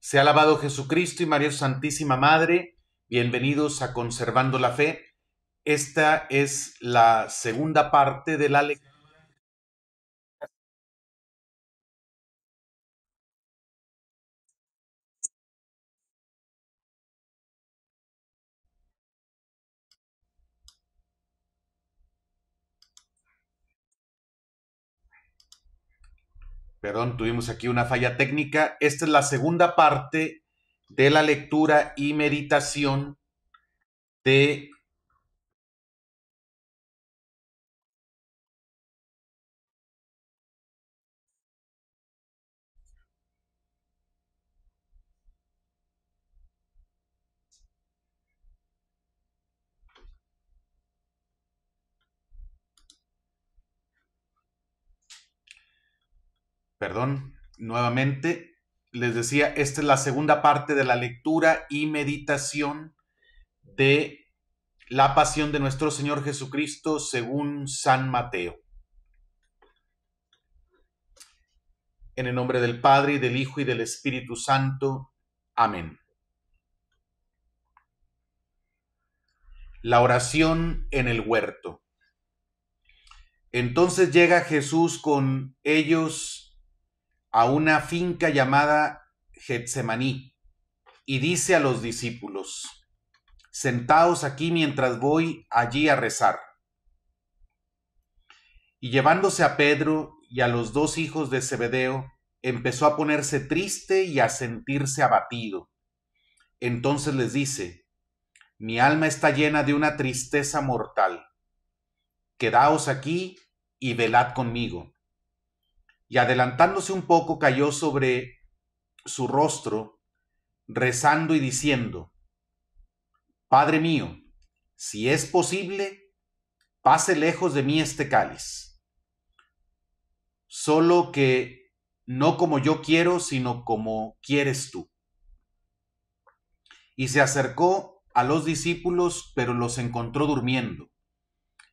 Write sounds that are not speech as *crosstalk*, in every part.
Se ha alabado Jesucristo y María Santísima Madre. Bienvenidos a Conservando la Fe. Esta es la segunda parte de la Perdón, tuvimos aquí una falla técnica. Esta es la segunda parte de la lectura y meditación de perdón, nuevamente, les decía, esta es la segunda parte de la lectura y meditación de la pasión de nuestro Señor Jesucristo según San Mateo. En el nombre del Padre, y del Hijo, y del Espíritu Santo. Amén. La oración en el huerto. Entonces llega Jesús con ellos a una finca llamada Getsemaní y dice a los discípulos, sentaos aquí mientras voy allí a rezar. Y llevándose a Pedro y a los dos hijos de Zebedeo, empezó a ponerse triste y a sentirse abatido. Entonces les dice, mi alma está llena de una tristeza mortal. Quedaos aquí y velad conmigo y adelantándose un poco cayó sobre su rostro, rezando y diciendo, Padre mío, si es posible, pase lejos de mí este cáliz, solo que no como yo quiero, sino como quieres tú. Y se acercó a los discípulos, pero los encontró durmiendo,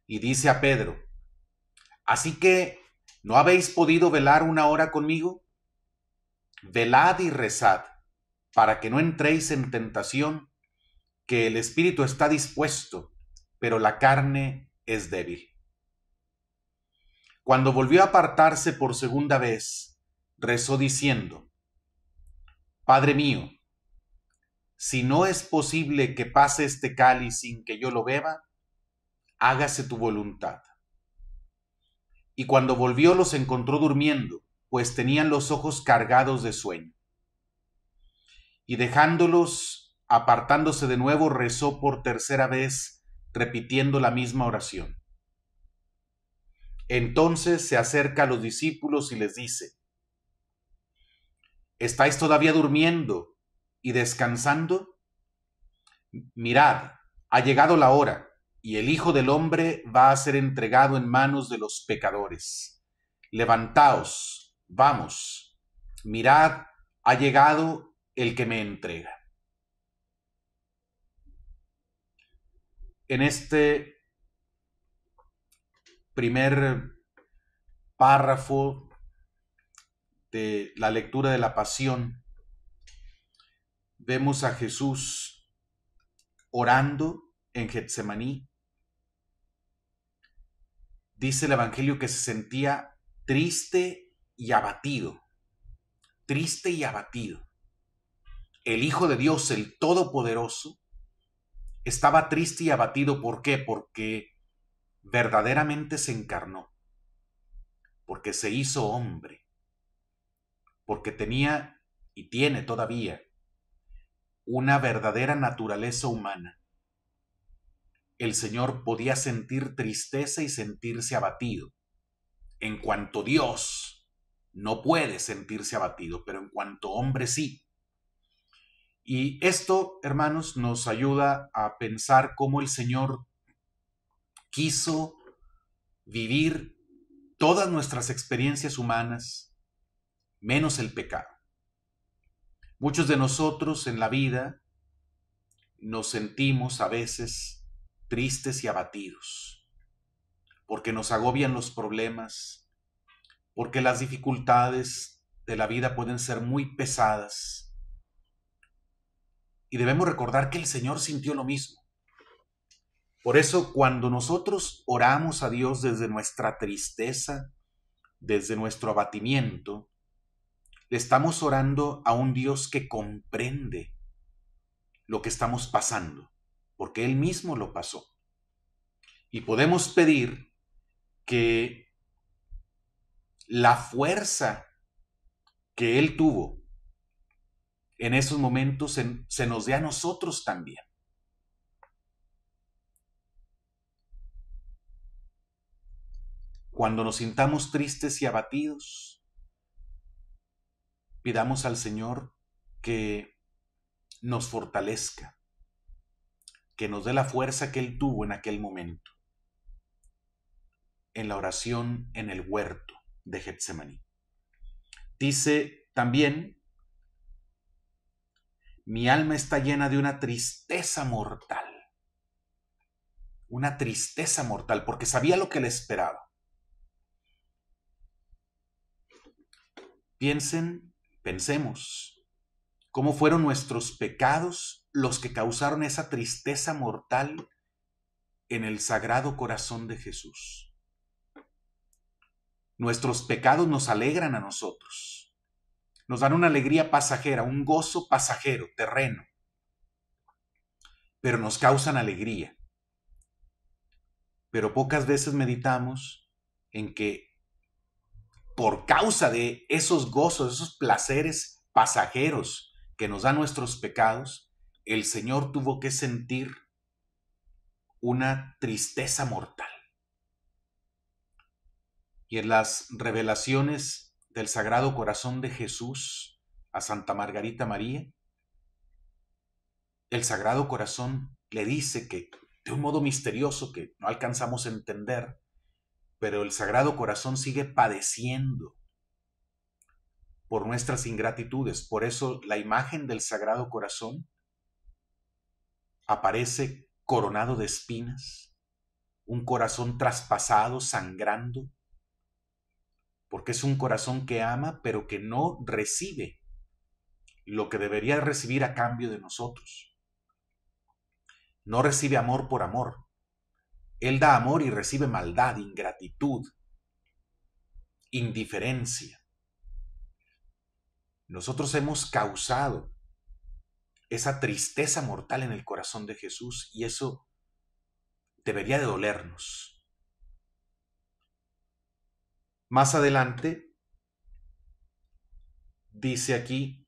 y dice a Pedro, Así que ¿No habéis podido velar una hora conmigo? Velad y rezad, para que no entréis en tentación, que el espíritu está dispuesto, pero la carne es débil. Cuando volvió a apartarse por segunda vez, rezó diciendo, Padre mío, si no es posible que pase este cáliz sin que yo lo beba, hágase tu voluntad y cuando volvió los encontró durmiendo, pues tenían los ojos cargados de sueño. Y dejándolos, apartándose de nuevo, rezó por tercera vez, repitiendo la misma oración. Entonces se acerca a los discípulos y les dice, ¿Estáis todavía durmiendo y descansando? Mirad, ha llegado la hora y el Hijo del Hombre va a ser entregado en manos de los pecadores. Levantaos, vamos, mirad, ha llegado el que me entrega. En este primer párrafo de la lectura de la pasión, vemos a Jesús orando en Getsemaní dice el Evangelio que se sentía triste y abatido. Triste y abatido. El Hijo de Dios, el Todopoderoso, estaba triste y abatido. ¿Por qué? Porque verdaderamente se encarnó. Porque se hizo hombre. Porque tenía y tiene todavía una verdadera naturaleza humana el Señor podía sentir tristeza y sentirse abatido. En cuanto Dios no puede sentirse abatido, pero en cuanto hombre sí. Y esto, hermanos, nos ayuda a pensar cómo el Señor quiso vivir todas nuestras experiencias humanas, menos el pecado. Muchos de nosotros en la vida nos sentimos a veces tristes y abatidos, porque nos agobian los problemas, porque las dificultades de la vida pueden ser muy pesadas. Y debemos recordar que el Señor sintió lo mismo. Por eso cuando nosotros oramos a Dios desde nuestra tristeza, desde nuestro abatimiento, le estamos orando a un Dios que comprende lo que estamos pasando porque Él mismo lo pasó. Y podemos pedir que la fuerza que Él tuvo en esos momentos se, nos dé a nosotros también. Cuando nos sintamos tristes y abatidos, pidamos al Señor que nos fortalezca, que nos dé la fuerza que Él tuvo en aquel momento, en la oración en el huerto de Getsemaní. Dice también, mi alma está llena de una tristeza mortal, una tristeza mortal, porque sabía lo que le esperaba. Piensen, pensemos, cómo fueron nuestros pecados los que causaron esa tristeza mortal en el sagrado corazón de Jesús. Nuestros pecados nos alegran a nosotros, nos dan una alegría pasajera, un gozo pasajero, terreno, pero nos causan alegría. Pero pocas veces meditamos en que por causa de esos gozos, esos placeres pasajeros que nos dan nuestros pecados, el Señor tuvo que sentir una tristeza mortal. Y en las revelaciones del Sagrado Corazón de Jesús a Santa Margarita María, el Sagrado Corazón le dice que, de un modo misterioso que no alcanzamos a entender, pero el Sagrado Corazón sigue padeciendo por nuestras ingratitudes. Por eso la imagen del Sagrado Corazón aparece coronado de espinas, un corazón traspasado, sangrando, porque es un corazón que ama pero que no recibe lo que debería recibir a cambio de nosotros. No recibe amor por amor. Él da amor y recibe maldad, ingratitud, indiferencia. Nosotros hemos causado esa tristeza mortal en el corazón de Jesús y eso debería de dolernos. Más adelante, dice aquí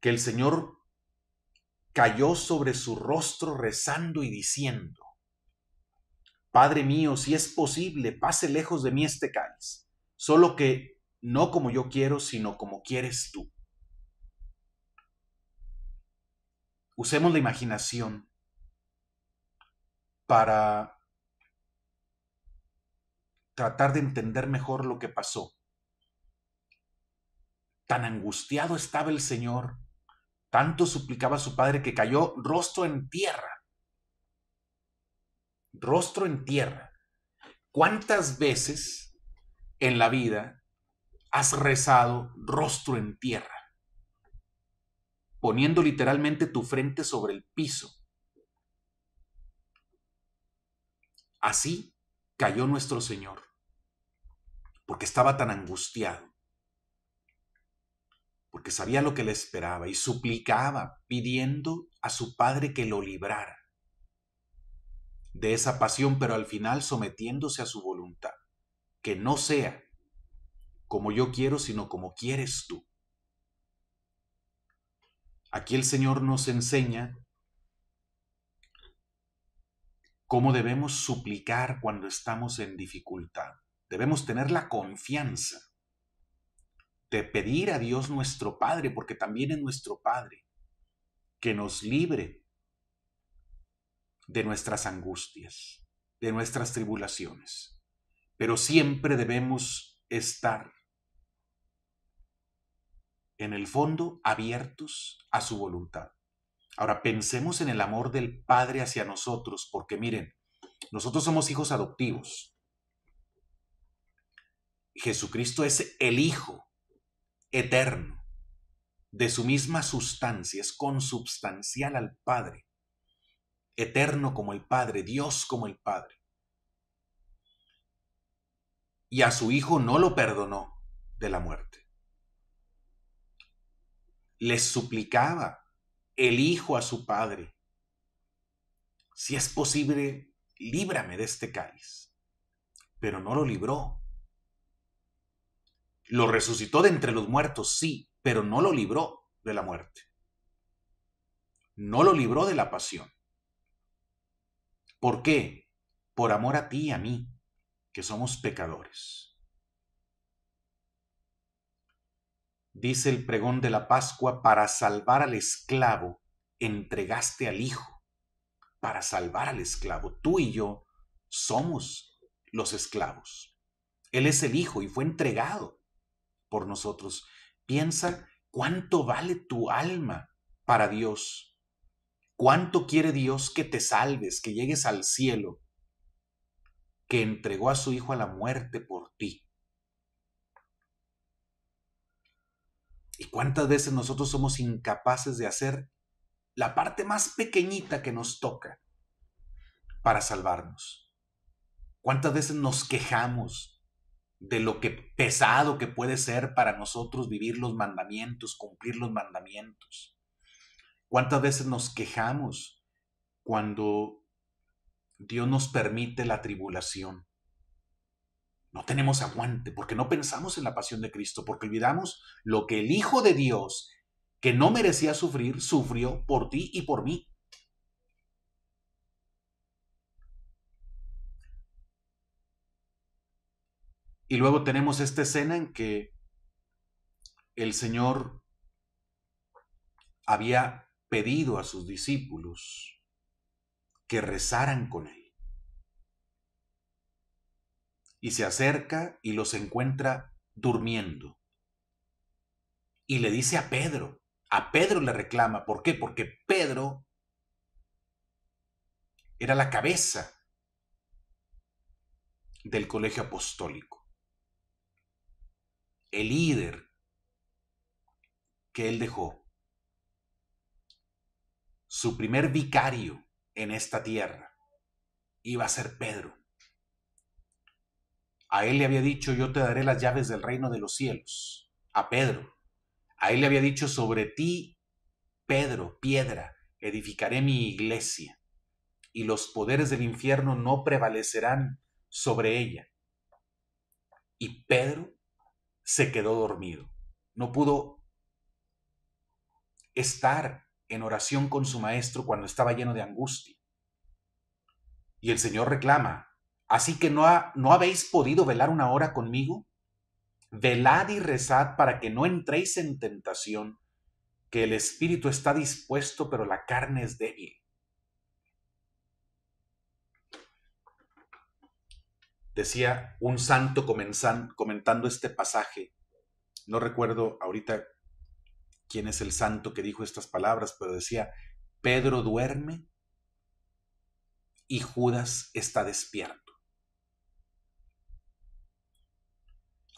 que el Señor cayó sobre su rostro rezando y diciendo, Padre mío, si es posible, pase lejos de mí este cáliz, solo que no como yo quiero, sino como quieres tú. usemos la imaginación para tratar de entender mejor lo que pasó. Tan angustiado estaba el Señor, tanto suplicaba a su Padre que cayó rostro en tierra. Rostro en tierra. ¿Cuántas veces en la vida has rezado rostro en tierra? poniendo literalmente tu frente sobre el piso. Así cayó nuestro Señor, porque estaba tan angustiado, porque sabía lo que le esperaba y suplicaba pidiendo a su Padre que lo librara de esa pasión, pero al final sometiéndose a su voluntad, que no sea como yo quiero, sino como quieres tú. Aquí el Señor nos enseña cómo debemos suplicar cuando estamos en dificultad. Debemos tener la confianza de pedir a Dios nuestro Padre, porque también es nuestro Padre, que nos libre de nuestras angustias, de nuestras tribulaciones. Pero siempre debemos estar en el fondo abiertos a su voluntad. Ahora pensemos en el amor del Padre hacia nosotros, porque miren, nosotros somos hijos adoptivos. Jesucristo es el Hijo eterno, de su misma sustancia, es consubstancial al Padre, eterno como el Padre, Dios como el Padre. Y a su Hijo no lo perdonó de la muerte les suplicaba el hijo a su padre, si es posible, líbrame de este cáliz. Pero no lo libró. Lo resucitó de entre los muertos, sí, pero no lo libró de la muerte. No lo libró de la pasión. ¿Por qué? Por amor a ti y a mí, que somos pecadores. Dice el pregón de la Pascua, para salvar al esclavo, entregaste al Hijo. Para salvar al esclavo, tú y yo somos los esclavos. Él es el Hijo y fue entregado por nosotros. Piensa cuánto vale tu alma para Dios. Cuánto quiere Dios que te salves, que llegues al cielo, que entregó a su Hijo a la muerte por ti. ¿Y cuántas veces nosotros somos incapaces de hacer la parte más pequeñita que nos toca para salvarnos? ¿Cuántas veces nos quejamos de lo que pesado que puede ser para nosotros vivir los mandamientos, cumplir los mandamientos? ¿Cuántas veces nos quejamos cuando Dios nos permite la tribulación? no tenemos aguante, porque no pensamos en la pasión de Cristo, porque olvidamos lo que el Hijo de Dios, que no merecía sufrir, sufrió por ti y por mí. Y luego tenemos esta escena en que el Señor había pedido a sus discípulos que rezaran con él y se acerca y los encuentra durmiendo. Y le dice a Pedro, a Pedro le reclama, ¿por qué? Porque Pedro era la cabeza del colegio apostólico, el líder que él dejó, su primer vicario en esta tierra iba a ser Pedro. A él le había dicho, yo te daré las llaves del reino de los cielos, a Pedro. A él le había dicho, sobre ti, Pedro, piedra, edificaré mi iglesia, y los poderes del infierno no prevalecerán sobre ella. Y Pedro se quedó dormido, no pudo estar en oración con su maestro cuando estaba lleno de angustia. Y el Señor reclama, Así que no, no habéis podido velar una hora conmigo. Velad y rezad para que no entréis en tentación, que el espíritu está dispuesto, pero la carne es débil. Decía un santo comentando este pasaje. No recuerdo ahorita quién es el santo que dijo estas palabras, pero decía, Pedro duerme y Judas está despierto.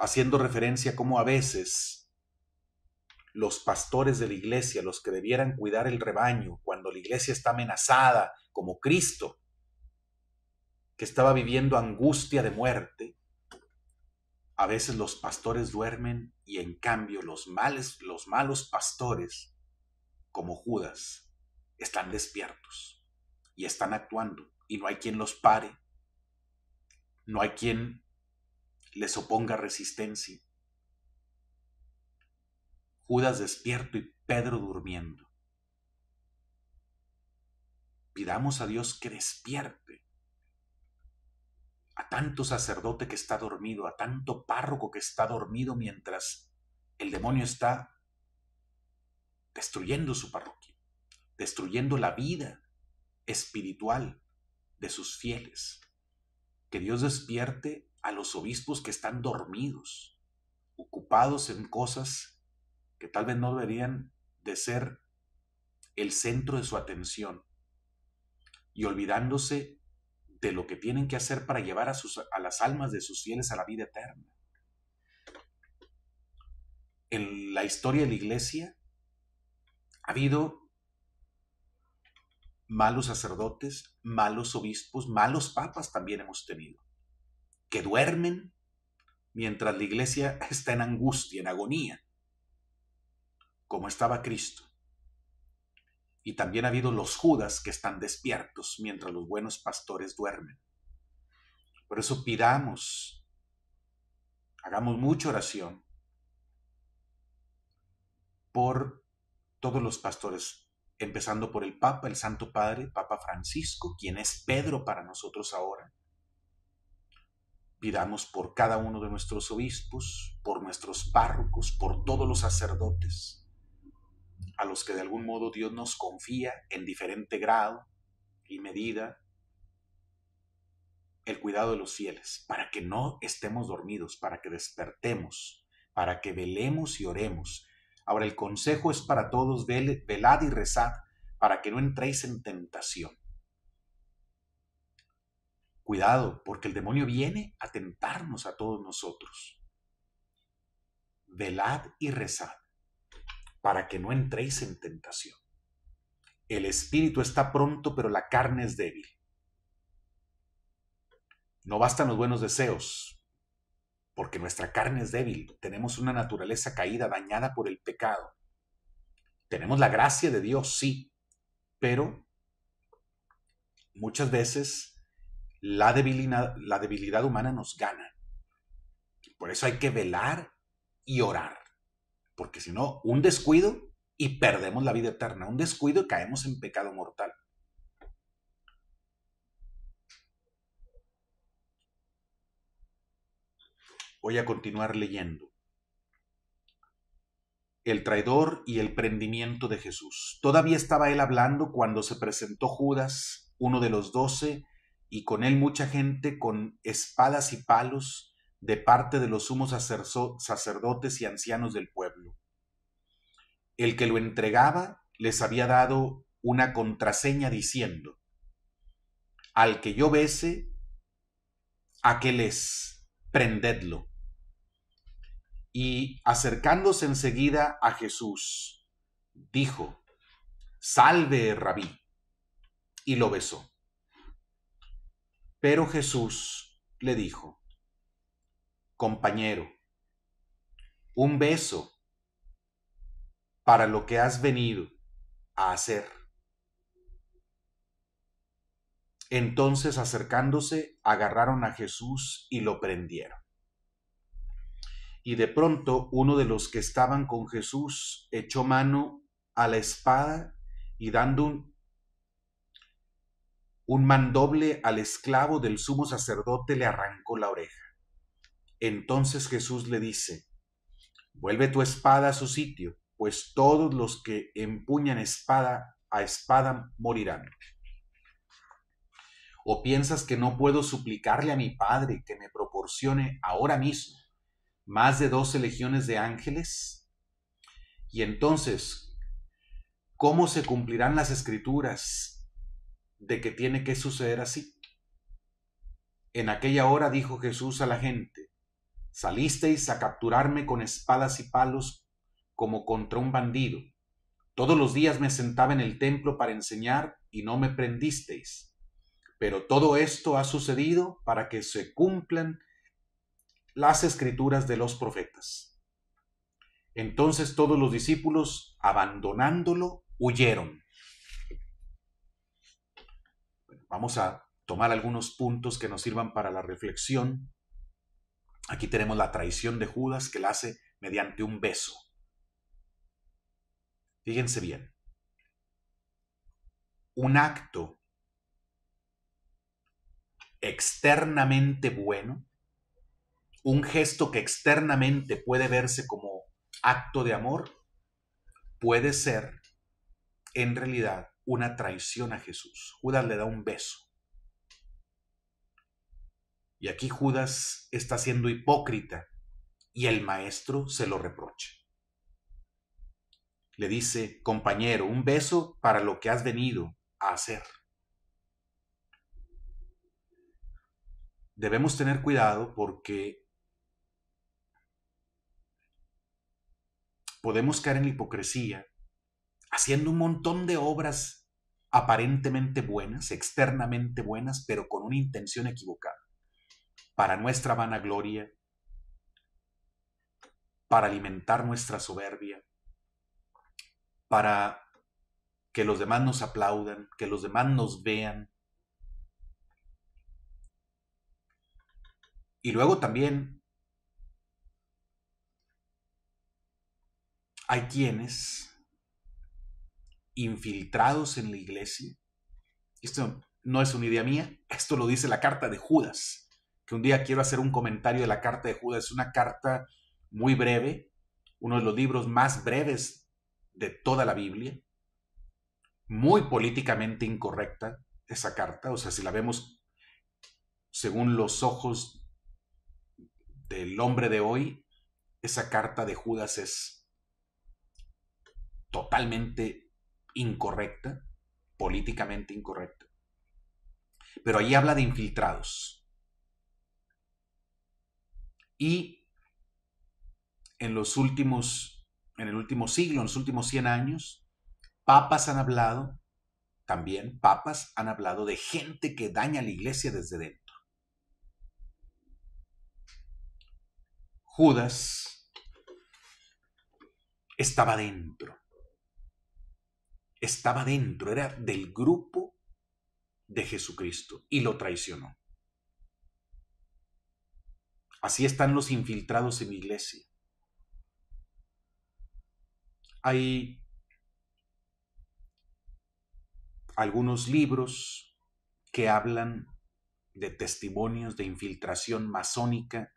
haciendo referencia como a veces los pastores de la iglesia, los que debieran cuidar el rebaño, cuando la iglesia está amenazada, como Cristo, que estaba viviendo angustia de muerte, a veces los pastores duermen y en cambio los los malos pastores, como Judas, están despiertos y están actuando y no hay quien los pare, no hay quien les oponga resistencia. Judas despierto y Pedro durmiendo. Pidamos a Dios que despierte a tanto sacerdote que está dormido, a tanto párroco que está dormido mientras el demonio está destruyendo su parroquia, destruyendo la vida espiritual de sus fieles. Que Dios despierte a los obispos que están dormidos, ocupados en cosas que tal vez no deberían de ser el centro de su atención y olvidándose de lo que tienen que hacer para llevar a, a las almas de sus fieles a la vida eterna. En la historia de la iglesia ha habido malos sacerdotes, malos obispos, malos papas también hemos tenido que duermen mientras la iglesia *laughs* está en angustia, en agonía, como estaba Cristo. Y también ha habido los judas que están despiertos mientras los buenos pastores duermen. Por eso pidamos, hagamos mucha oración por todos los pastores, empezando por el Papa, el Santo Padre, Papa Francisco, quien es Pedro para nosotros ahora, Pidamos por cada uno de nuestros obispos, por nuestros párrocos, por todos los sacerdotes, a los que de algún modo Dios nos confía en diferente grado y medida el cuidado de los fieles, para que no estemos dormidos, para que despertemos, para que velemos y oremos. Ahora el consejo es para todos, velad y rezad, para que no entréis en tentación. Cuidado, porque el demonio viene a tentarnos a todos nosotros. Velad y rezad para que no entréis en tentación. El espíritu está pronto, pero la carne es débil. No bastan los buenos deseos, porque nuestra carne es débil. Tenemos una naturaleza caída, dañada por el pecado. Tenemos la gracia de Dios, sí, pero muchas veces la debilidad, la debilidad humana nos gana. Por eso hay que velar y orar, porque si no, un descuido y perdemos la vida eterna, un descuido y caemos en pecado mortal. Voy a continuar leyendo. El traidor y el prendimiento de Jesús. Todavía estaba él hablando cuando se presentó Judas, uno de los doce, y con él mucha gente con espadas y palos de parte de los sumos sacerdotes y ancianos del pueblo. El que lo entregaba les había dado una contraseña diciendo, al que yo bese, aquel es, prendedlo. Y acercándose enseguida a Jesús, dijo, Salve, rabí, y lo besó. Pero Jesús le dijo, compañero, un beso para lo que has venido a hacer. Entonces acercándose, agarraron a Jesús y lo prendieron. Y de pronto uno de los que estaban con Jesús echó mano a la espada y dando un un mandoble al esclavo del sumo sacerdote le arrancó la oreja. Entonces Jesús le dice, vuelve tu espada a su sitio, pues todos los que empuñan espada a espada morirán. ¿O piensas que no puedo suplicarle a mi Padre que me proporcione ahora mismo más de doce legiones de ángeles? Y entonces, ¿cómo se cumplirán las escrituras de que tiene que suceder así. En aquella hora dijo Jesús a la gente, salisteis a capturarme con espadas y palos como contra un bandido. Todos los días me sentaba en el templo para enseñar y no me prendisteis. Pero todo esto ha sucedido para que se cumplan las escrituras de los profetas. Entonces todos los discípulos, abandonándolo, huyeron. Vamos a tomar algunos puntos que nos sirvan para la reflexión. Aquí tenemos la traición de Judas que la hace mediante un beso. Fíjense bien. Un acto externamente bueno, un gesto que externamente puede verse como acto de amor, puede ser en realidad una traición a Jesús. Judas le da un beso. Y aquí Judas está siendo hipócrita y el maestro se lo reprocha. Le dice, compañero, un beso para lo que has venido a hacer. Debemos tener cuidado porque podemos caer en la hipocresía haciendo un montón de obras aparentemente buenas, externamente buenas, pero con una intención equivocada, para nuestra vanagloria, para alimentar nuestra soberbia, para que los demás nos aplaudan, que los demás nos vean. Y luego también hay quienes infiltrados en la iglesia. Esto no es una idea mía, esto lo dice la carta de Judas, que un día quiero hacer un comentario de la carta de Judas. Es una carta muy breve, uno de los libros más breves de toda la Biblia, muy políticamente incorrecta esa carta, o sea, si la vemos según los ojos del hombre de hoy, esa carta de Judas es totalmente incorrecta, políticamente incorrecta. Pero ahí habla de infiltrados. Y en los últimos, en el último siglo, en los últimos 100 años, papas han hablado, también papas han hablado de gente que daña la iglesia desde dentro. Judas estaba dentro estaba dentro, era del grupo de Jesucristo y lo traicionó. Así están los infiltrados en mi iglesia. Hay algunos libros que hablan de testimonios de infiltración masónica,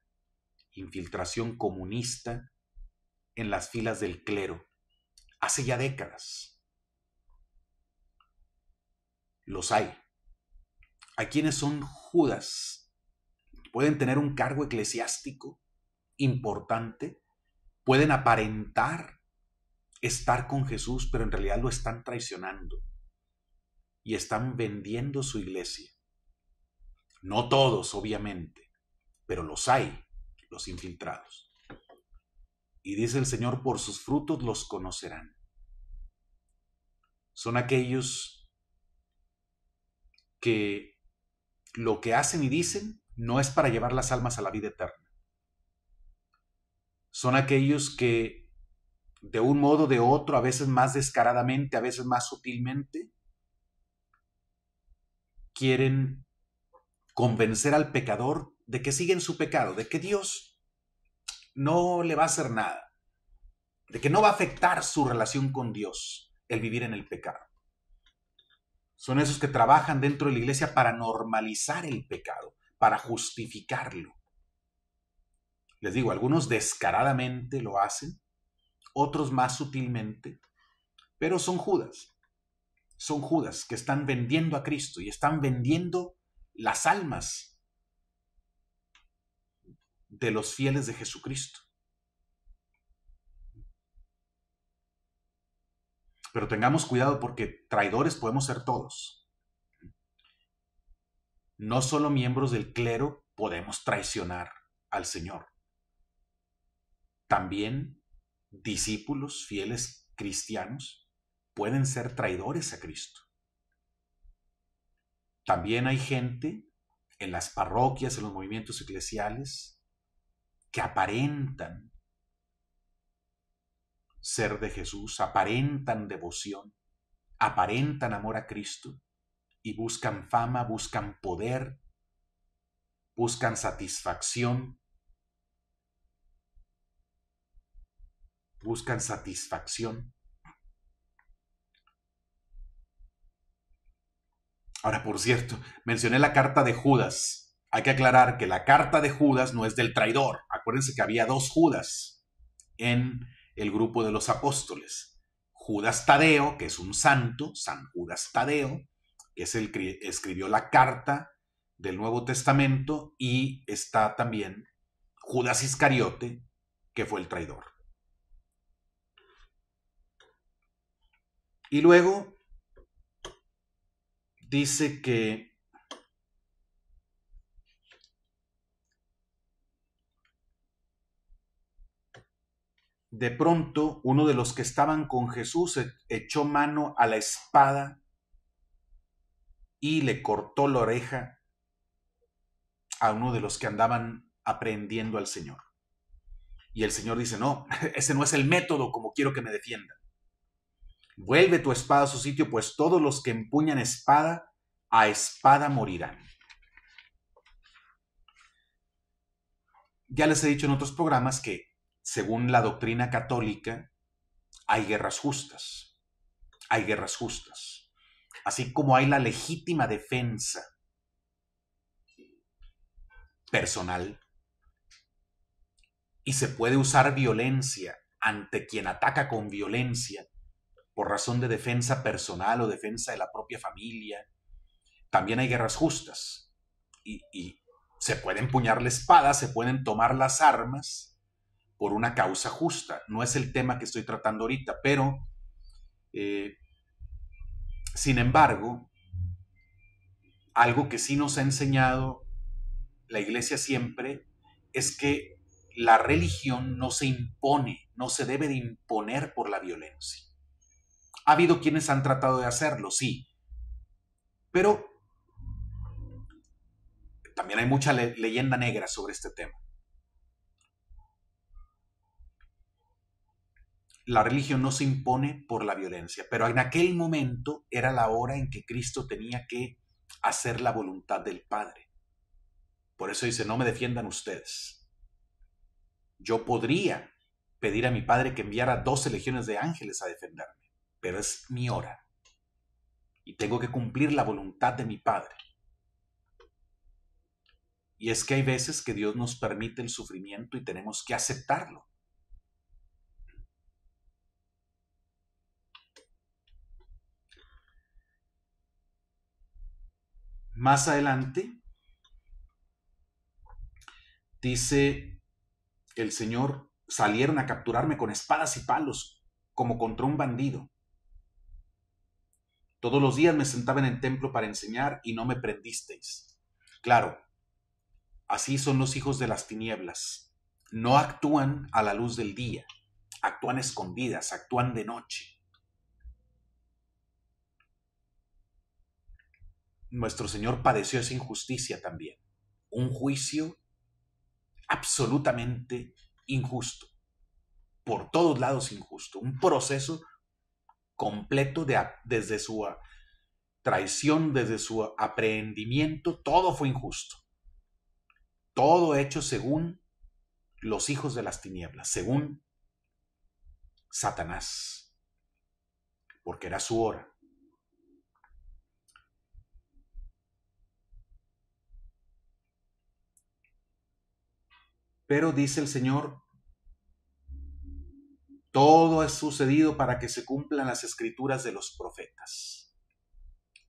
infiltración comunista en las filas del clero, hace ya décadas. Los hay. Hay quienes son Judas. Pueden tener un cargo eclesiástico importante. Pueden aparentar estar con Jesús, pero en realidad lo están traicionando. Y están vendiendo su iglesia. No todos, obviamente, pero los hay, los infiltrados. Y dice el Señor, por sus frutos los conocerán. Son aquellos que lo que hacen y dicen no es para llevar las almas a la vida eterna. Son aquellos que, de un modo o de otro, a veces más descaradamente, a veces más sutilmente, quieren convencer al pecador de que siguen su pecado, de que Dios no le va a hacer nada, de que no va a afectar su relación con Dios el vivir en el pecado. Son esos que trabajan dentro de la iglesia para normalizar el pecado, para justificarlo. Les digo, algunos descaradamente lo hacen, otros más sutilmente, pero son Judas. Son Judas que están vendiendo a Cristo y están vendiendo las almas de los fieles de Jesucristo. Pero tengamos cuidado porque traidores podemos ser todos. No solo miembros del clero podemos traicionar al Señor. También discípulos fieles cristianos pueden ser traidores a Cristo. También hay gente en las parroquias, en los movimientos eclesiales, que aparentan ser de Jesús, aparentan devoción, aparentan amor a Cristo y buscan fama, buscan poder, buscan satisfacción, buscan satisfacción. Ahora, por cierto, mencioné la carta de Judas. Hay que aclarar que la carta de Judas no es del traidor. Acuérdense que había dos Judas en el grupo de los apóstoles. Judas Tadeo, que es un santo, San Judas Tadeo, que es el que escribió la carta del Nuevo Testamento, y está también Judas Iscariote, que fue el traidor. Y luego dice que De pronto, uno de los que estaban con Jesús e-, echó mano a la espada y le cortó la oreja a uno de los que andaban aprendiendo al Señor. Y el Señor dice, no, *laughs* ese no es el método como quiero que me defienda. Vuelve tu espada a su sitio, pues todos los que empuñan espada, a espada morirán. Ya les he dicho en otros programas que según la doctrina católica, hay guerras justas. Hay guerras justas. Así como hay la legítima defensa personal. Y se puede usar violencia ante quien ataca con violencia por razón de defensa personal o defensa de la propia familia. También hay guerras justas. Y, se pueden empuñar la espada, se pueden tomar las armas por una causa justa. No es el tema que estoy tratando ahorita, pero, eh, sin embargo, algo que sí nos ha enseñado la iglesia siempre es que la religión no se impone, no se debe de imponer por la violencia. Ha habido quienes han tratado de hacerlo, sí, pero también hay mucha leyenda negra sobre este tema. la religión no se impone por la violencia, pero en aquel momento era la hora en que Cristo tenía que hacer la voluntad del Padre. Por eso dice, no me defiendan ustedes. Yo podría pedir a mi Padre que enviara 12 legiones de ángeles a defenderme, pero es mi hora. Y tengo que cumplir la voluntad de mi Padre. Y es que hay veces que Dios nos permite el sufrimiento y tenemos que aceptarlo Más adelante dice el Señor, salieron a capturarme con espadas y palos, como contra un bandido. Todos los días me sentaba en el templo para enseñar y no me prendisteis. Claro, así son los hijos de las tinieblas. No actúan a la luz del día, actúan escondidas, actúan de noche. nuestro Señor padeció esa injusticia también. Un juicio absolutamente injusto. Por todos lados injusto. Un proceso completo desde su ah, traición, desde su ah, aprehendimiento. Todo fue injusto. Todo hecho según los hijos de las tinieblas, según Satanás. Porque era su hora Pero dice el Señor, todo ha sucedido para que se cumplan las escrituras de los profetas.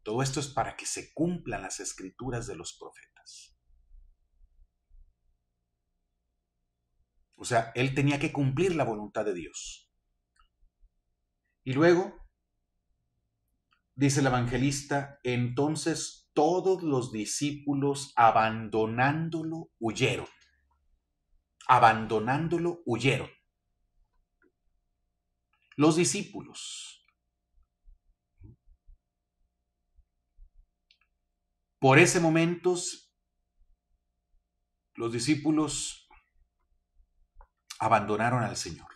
Todo esto es para que se cumplan las escrituras de los profetas. O sea, él tenía que cumplir la voluntad de Dios. Y luego, dice el evangelista, entonces todos los discípulos abandonándolo huyeron abandonándolo, huyeron. Los discípulos. Por ese momento, los discípulos abandonaron al Señor.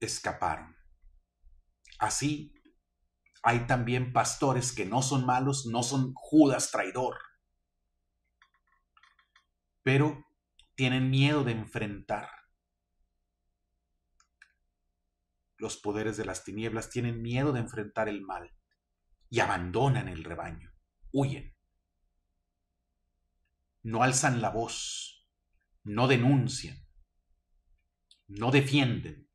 Escaparon. Así hay también pastores que no son malos, no son Judas traidor, pero tienen miedo de enfrentar los poderes de las tinieblas, tienen miedo de enfrentar el mal y abandonan el rebaño, huyen. No alzan la voz, no denuncian, no defienden.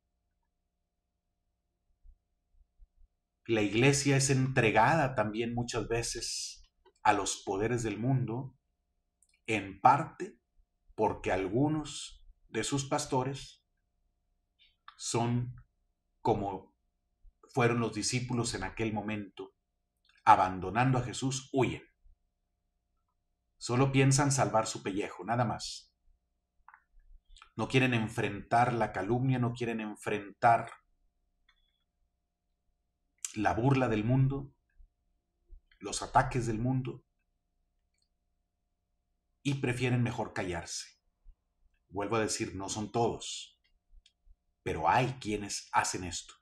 La iglesia es entregada también muchas veces a los poderes del mundo en parte porque algunos de sus pastores son como fueron los discípulos en aquel momento, abandonando a Jesús, huyen. Solo piensan salvar su pellejo, nada más. No quieren enfrentar la calumnia, no quieren enfrentar la burla del mundo, los ataques del mundo, y prefieren mejor callarse. Vuelvo a decir, no son todos, pero hay quienes hacen esto,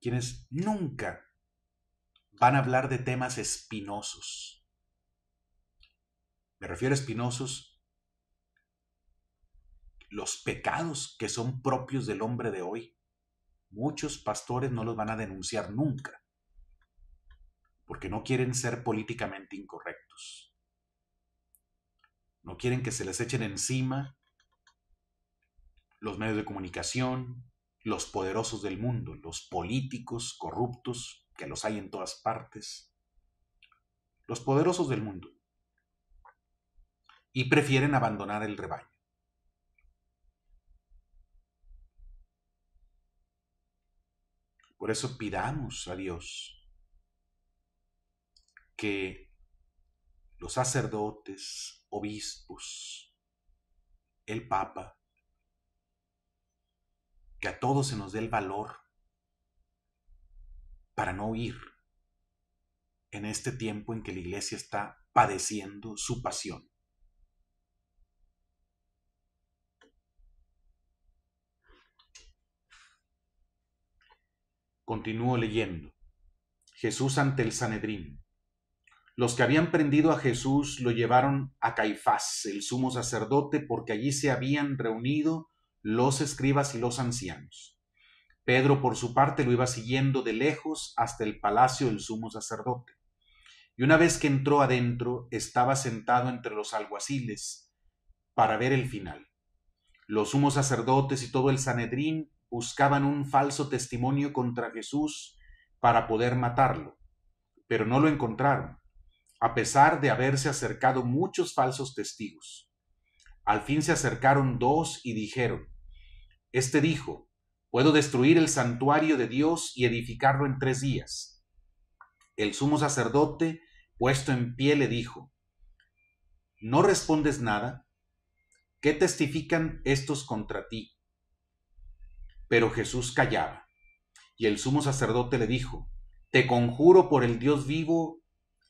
quienes nunca van a hablar de temas espinosos. Me refiero a espinosos, los pecados que son propios del hombre de hoy. Muchos pastores no los van a denunciar nunca, porque no quieren ser políticamente incorrectos no quieren que se les echen encima los medios de comunicación, los poderosos del mundo, los políticos corruptos, que los hay en todas partes, los poderosos del mundo, y prefieren abandonar el rebaño. Por eso pidamos a Dios que los sacerdotes, obispos, el Papa, que a todos se nos dé el valor para no huir en este tiempo en que la iglesia está padeciendo su pasión. Continúo leyendo. Jesús ante el Sanedrín. Los que habían prendido a Jesús lo llevaron a Caifás, el sumo sacerdote, porque allí se habían reunido los escribas y los ancianos. Pedro, por su parte, lo iba siguiendo de lejos hasta el palacio del sumo sacerdote. Y una vez que entró adentro, estaba sentado entre los alguaciles para ver el final. Los sumos sacerdotes y todo el Sanedrín buscaban un falso testimonio contra Jesús para poder matarlo, pero no lo encontraron a pesar de haberse acercado muchos falsos testigos. Al fin se acercaron dos y dijeron, Este dijo, puedo destruir el santuario de Dios y edificarlo en tres días. El sumo sacerdote, puesto en pie, le dijo, ¿No respondes nada? ¿Qué testifican estos contra ti? Pero Jesús callaba, y el sumo sacerdote le dijo, Te conjuro por el Dios vivo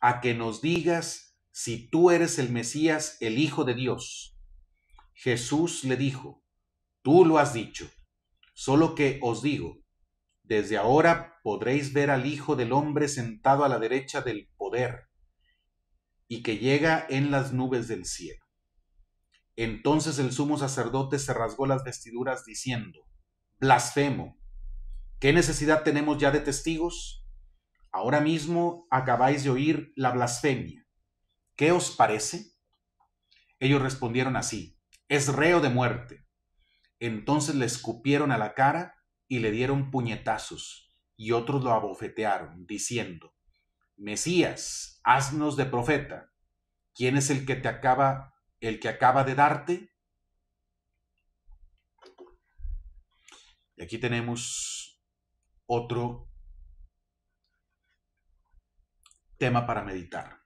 a que nos digas si tú eres el Mesías, el Hijo de Dios. Jesús le dijo, tú lo has dicho, solo que os digo, desde ahora podréis ver al Hijo del Hombre sentado a la derecha del poder y que llega en las nubes del cielo. Entonces el sumo sacerdote se rasgó las vestiduras diciendo, Blasfemo, ¿qué necesidad tenemos ya de testigos? Ahora mismo acabáis de oír la blasfemia. ¿Qué os parece? Ellos respondieron así, es reo de muerte. Entonces le escupieron a la cara y le dieron puñetazos, y otros lo abofetearon, diciendo, Mesías, haznos de profeta. ¿Quién es el que te acaba, el que acaba de darte? Y aquí tenemos otro Tema para meditar.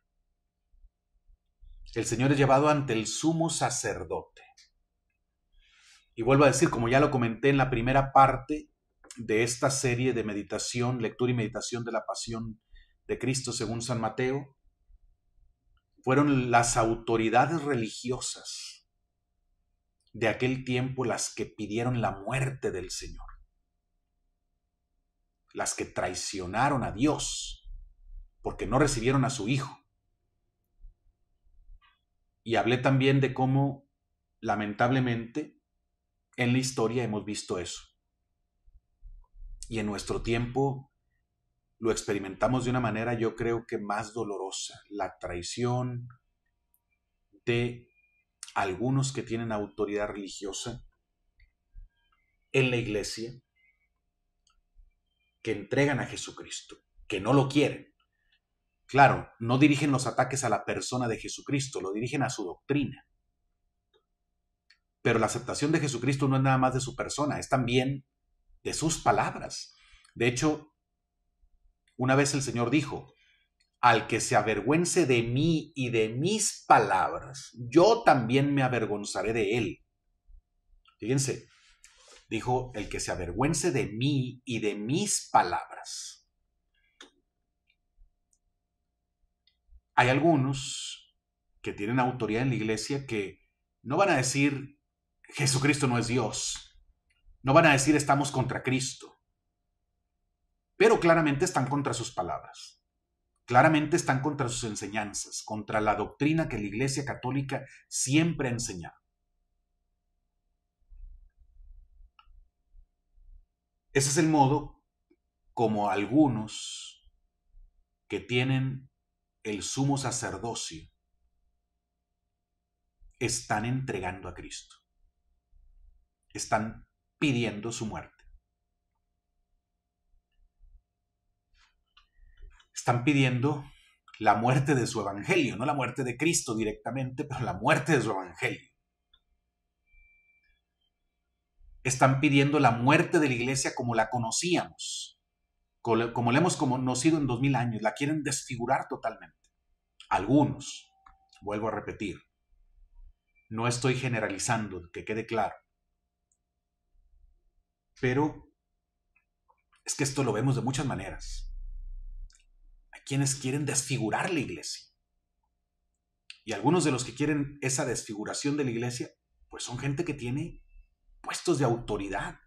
El Señor es llevado ante el sumo sacerdote. Y vuelvo a decir, como ya lo comenté en la primera parte de esta serie de meditación, lectura y meditación de la pasión de Cristo según San Mateo, fueron las autoridades religiosas de aquel tiempo las que pidieron la muerte del Señor, las que traicionaron a Dios porque no recibieron a su hijo. Y hablé también de cómo, lamentablemente, en la historia hemos visto eso. Y en nuestro tiempo lo experimentamos de una manera yo creo que más dolorosa, la traición de algunos que tienen autoridad religiosa en la iglesia, que entregan a Jesucristo, que no lo quieren, Claro, no dirigen los ataques a la persona de Jesucristo, lo dirigen a su doctrina. Pero la aceptación de Jesucristo no es nada más de su persona, es también de sus palabras. De hecho, una vez el Señor dijo, al que se avergüence de mí y de mis palabras, yo también me avergonzaré de él. Fíjense, dijo, el que se avergüence de mí y de mis palabras. Hay algunos que tienen autoridad en la iglesia que no van a decir Jesucristo no es Dios. No van a decir estamos contra Cristo. Pero claramente están contra sus palabras. Claramente están contra sus enseñanzas, contra la doctrina que la Iglesia Católica siempre ha enseñado. Ese es el modo como algunos que tienen el sumo sacerdocio, están entregando a Cristo. Están pidiendo su muerte. Están pidiendo la muerte de su evangelio, no la muerte de Cristo directamente, pero la muerte de su evangelio. Están pidiendo la muerte de la iglesia como la conocíamos, como le hemos conocido en 2000 años, la quieren desfigurar totalmente. Algunos, vuelvo a repetir, no estoy generalizando, que quede claro, pero es que esto lo vemos de muchas maneras. Hay quienes quieren desfigurar la iglesia. Y algunos de los que quieren esa desfiguración de la iglesia, pues son gente que tiene puestos de autoridad,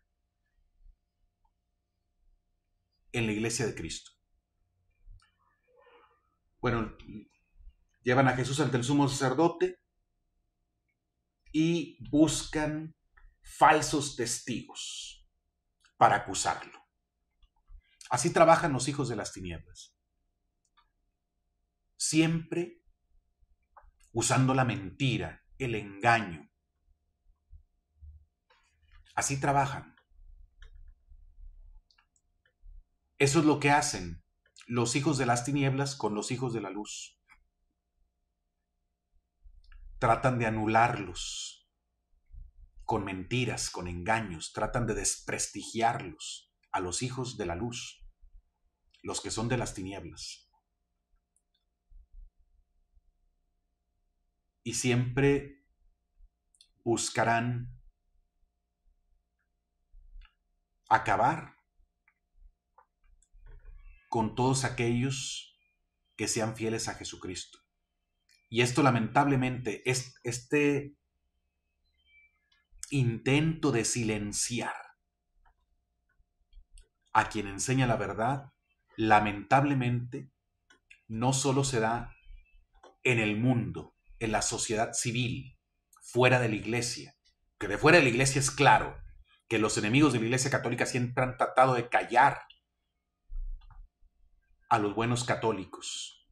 en la iglesia de Cristo. Bueno, llevan a Jesús ante el sumo sacerdote y buscan falsos testigos para acusarlo. Así trabajan los hijos de las tinieblas. Siempre usando la mentira, el engaño. Así trabajan. Eso es lo que hacen los hijos de las tinieblas con los hijos de la luz. Tratan de anularlos con mentiras, con engaños, tratan de desprestigiarlos a los hijos de la luz, los que son de las tinieblas. Y siempre buscarán acabar con todos aquellos que sean fieles a Jesucristo. Y esto lamentablemente, es este intento de silenciar a quien enseña la verdad, lamentablemente, no solo se da en el mundo, en la sociedad civil, fuera de la iglesia, que de fuera de la iglesia es claro que los enemigos de la iglesia católica siempre han tratado de callar a los buenos católicos.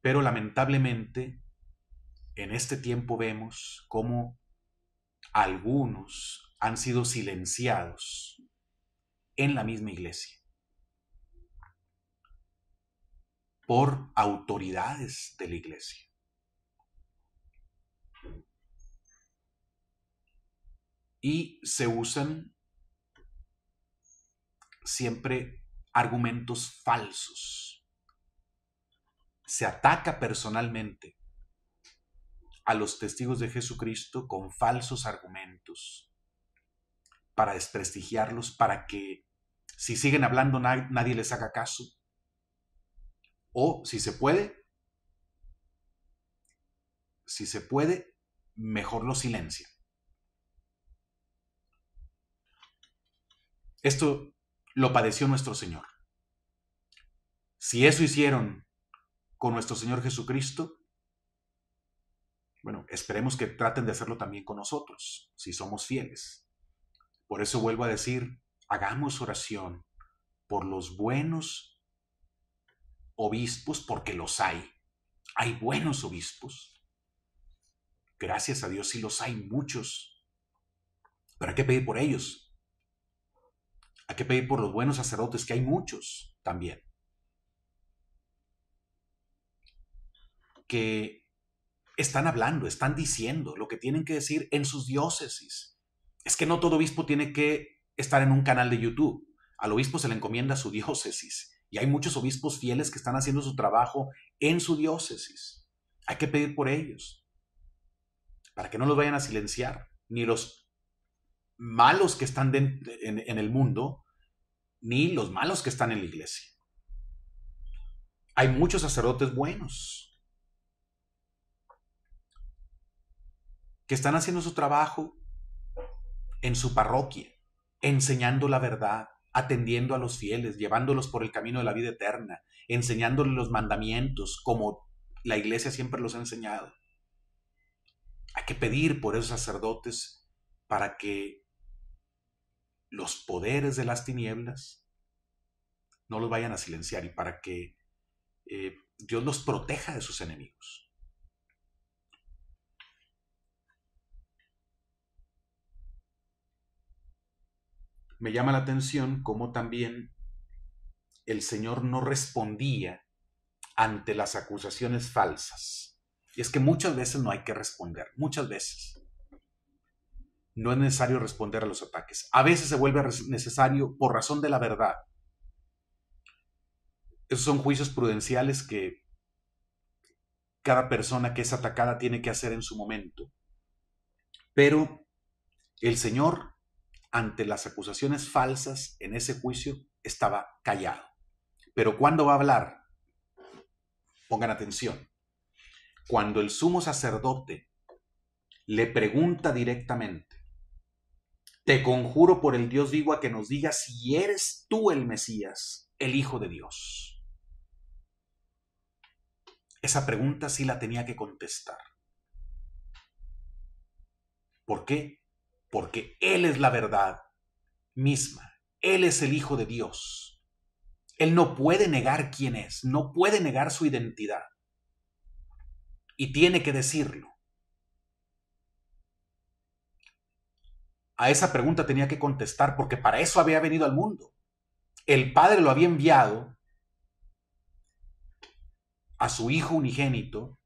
Pero lamentablemente, en este tiempo vemos cómo algunos han sido silenciados en la misma iglesia por autoridades de la iglesia. Y se usan siempre argumentos falsos. Se ataca personalmente a los testigos de Jesucristo con falsos argumentos para desprestigiarlos, para que si siguen hablando nadie les haga caso. O si se puede, si se puede, mejor lo silencia. Esto lo padeció nuestro Señor. Si eso hicieron con nuestro Señor Jesucristo, bueno, esperemos que traten de hacerlo también con nosotros, si somos fieles. Por eso vuelvo a decir, hagamos oración por los buenos obispos, porque los hay. Hay buenos obispos. Gracias a Dios si los hay muchos. ¿Para hay que pedir por ellos, hay que pedir por los buenos sacerdotes, que hay muchos también. Que están hablando, están diciendo lo que tienen que decir en sus diócesis. Es que no todo obispo tiene que estar en un canal de YouTube. Al obispo se le encomienda su diócesis. Y hay muchos obispos fieles que están haciendo su trabajo en su diócesis. Hay que pedir por ellos. Para que no los vayan a silenciar, ni los malos que están en, en el mundo, ni los malos que están en la iglesia. Hay muchos sacerdotes buenos que están haciendo su trabajo en su parroquia, enseñando la verdad, atendiendo a los fieles, llevándolos por el camino de la vida eterna, enseñándoles los mandamientos como la iglesia siempre los ha enseñado. Hay que pedir por esos sacerdotes para que los poderes de las tinieblas no los vayan a silenciar y para que eh, Dios los proteja de sus enemigos. Me llama la atención cómo también el Señor no respondía ante las acusaciones falsas. Y es que muchas veces no hay que responder, muchas veces no es necesario responder a los ataques. A veces se vuelve necesario por razón de la verdad. Esos son juicios prudenciales que cada persona que es atacada tiene que hacer en su momento. Pero el Señor, ante las acusaciones falsas en ese juicio, estaba callado. Pero cuando va a hablar? Pongan atención. Cuando el sumo sacerdote le pregunta directamente, te conjuro por el Dios vivo a que nos digas si eres tú el Mesías, el Hijo de Dios. Esa pregunta sí la tenía que contestar. ¿Por qué? Porque Él es la verdad misma. Él es el Hijo de Dios. Él no puede negar quién es, no puede negar su identidad. Y tiene que decirlo. a esa pregunta tenía que contestar porque para eso había venido al mundo. El Padre lo había enviado a su Hijo unigénito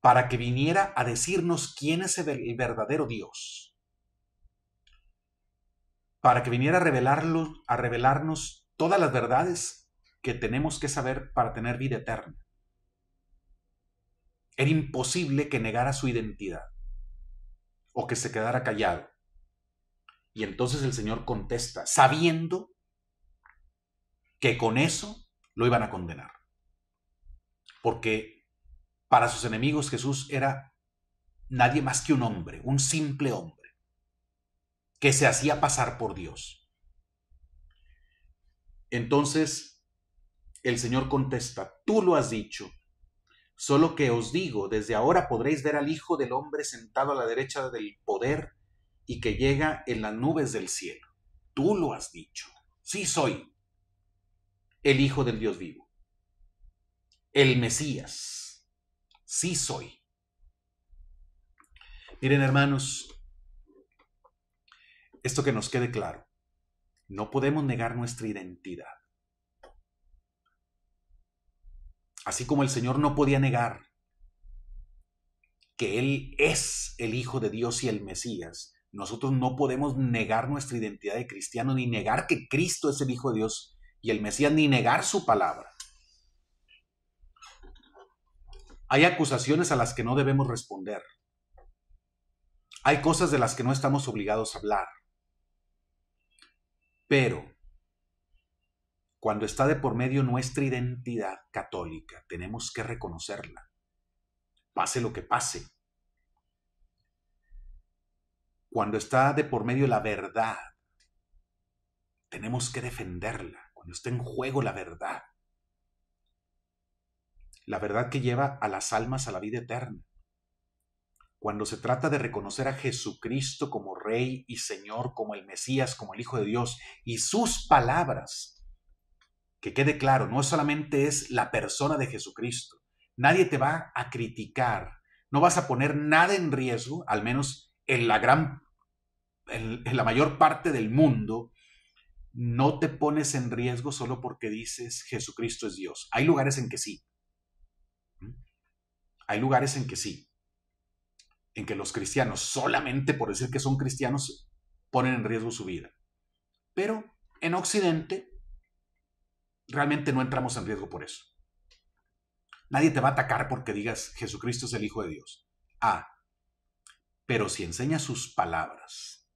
para que viniera a decirnos quién es el verdadero Dios, para que viniera a, a revelarnos todas las verdades que tenemos que saber para tener vida eterna. Era imposible que negara su identidad o que se quedara callado. Y entonces el Señor contesta, sabiendo que con eso lo iban a condenar. Porque para sus enemigos Jesús era nadie más que un hombre, un simple hombre, que se hacía pasar por Dios. Entonces el Señor contesta, tú lo has dicho, Solo que os digo, desde ahora podréis ver al Hijo del Hombre sentado a la derecha del poder y que llega en las nubes del cielo. Tú lo has dicho. Sí soy el Hijo del Dios vivo. El Mesías. Sí soy. Miren hermanos, esto que nos quede claro, no podemos negar nuestra identidad. Así como el Señor no podía negar que Él es el Hijo de Dios y el Mesías, nosotros no podemos negar nuestra identidad de cristiano, ni negar que Cristo es el Hijo de Dios y el Mesías, ni negar su palabra. Hay acusaciones a las que no debemos responder. Hay cosas de las que no estamos obligados a hablar. Pero cuando está de por medio nuestra identidad católica, tenemos que reconocerla, pase lo que pase. Cuando está de por medio la verdad, tenemos que defenderla, cuando está en juego la verdad. La verdad que lleva a las almas a la vida eterna cuando se trata de reconocer a Jesucristo como Rey y Señor, como el Mesías, como el Hijo de Dios, y sus palabras que quede claro, no solamente es la persona de Jesucristo. Nadie te va a criticar, no vas a poner nada en riesgo, al menos en la gran, la mayor parte del mundo, no te pones en riesgo solo porque dices Jesucristo es Dios. Hay lugares en que sí. ¿Mm? Hay lugares en que sí. En que los cristianos, solamente por decir que son cristianos, ponen en riesgo su vida. Pero en Occidente realmente no entramos en riesgo por eso. Nadie te va a atacar porque digas Jesucristo es el Hijo de Dios. Ah, pero si enseñas sus palabras,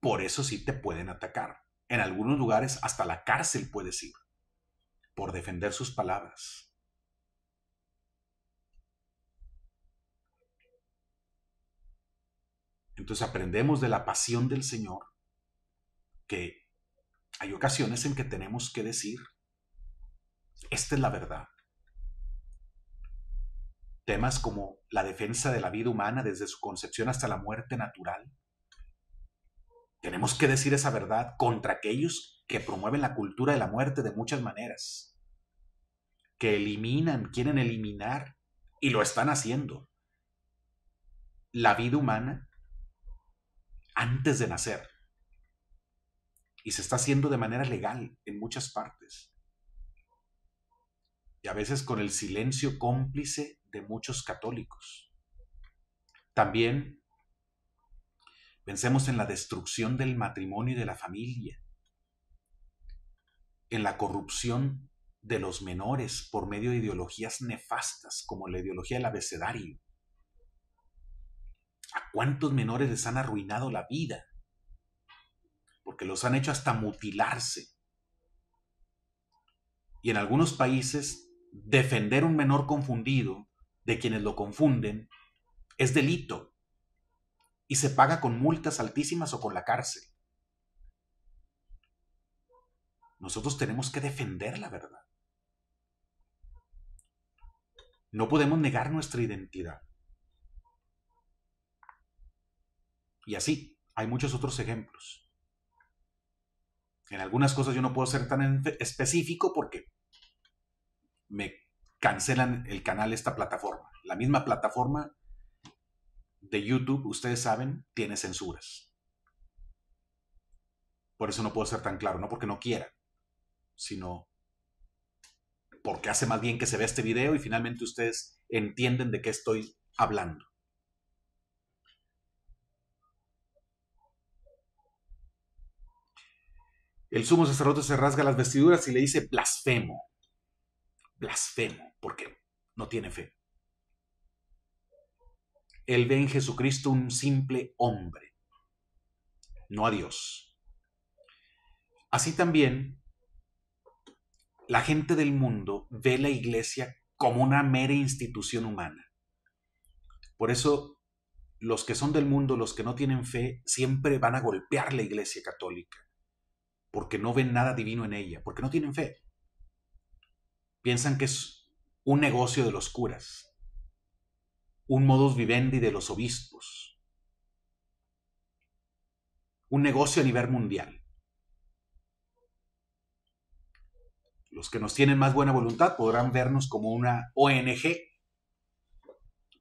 por eso sí te pueden atacar. En algunos lugares hasta la cárcel puedes ir por defender sus palabras. Entonces aprendemos de la pasión del Señor que hay ocasiones en que tenemos que decir, esta es la verdad. Temas como la defensa de la vida humana desde su concepción hasta la muerte natural. Tenemos que decir esa verdad contra aquellos que promueven la cultura de la muerte de muchas maneras, que eliminan, quieren eliminar, y lo están haciendo, la vida humana antes de nacer. Y se está haciendo de manera legal en muchas partes. Y a veces con el silencio cómplice de muchos católicos. También pensemos en la destrucción del matrimonio y de la familia, en la corrupción de los menores por medio de ideologías nefastas como la ideología del abecedario. ¿A cuántos menores les han arruinado la vida? porque los han hecho hasta mutilarse. Y en algunos países, defender un menor confundido de quienes lo confunden es delito y se paga con multas altísimas o con la cárcel. Nosotros tenemos que defender la verdad. No podemos negar nuestra identidad. Y así, hay muchos otros ejemplos. En algunas cosas yo no puedo ser tan específico porque me cancelan el canal esta plataforma. La misma plataforma de YouTube, ustedes saben, tiene censuras. Por eso no puedo ser tan claro, no porque no quiera, sino porque hace más bien que se vea este video y finalmente ustedes entienden de qué estoy hablando. El sumo sacerdote se rasga las vestiduras y le dice blasfemo. Blasfemo, porque no tiene fe. Él ve en Jesucristo un simple hombre, no a Dios. Así también, la gente del mundo ve la iglesia como una mera institución humana. Por eso, los que son del mundo, los que no tienen fe, siempre van a golpear la iglesia católica porque no ven nada divino en ella, porque no tienen fe. Piensan que es un negocio de los curas, un modus vivendi de los obispos, un negocio a nivel mundial. Los que nos tienen más buena voluntad podrán vernos como una ONG,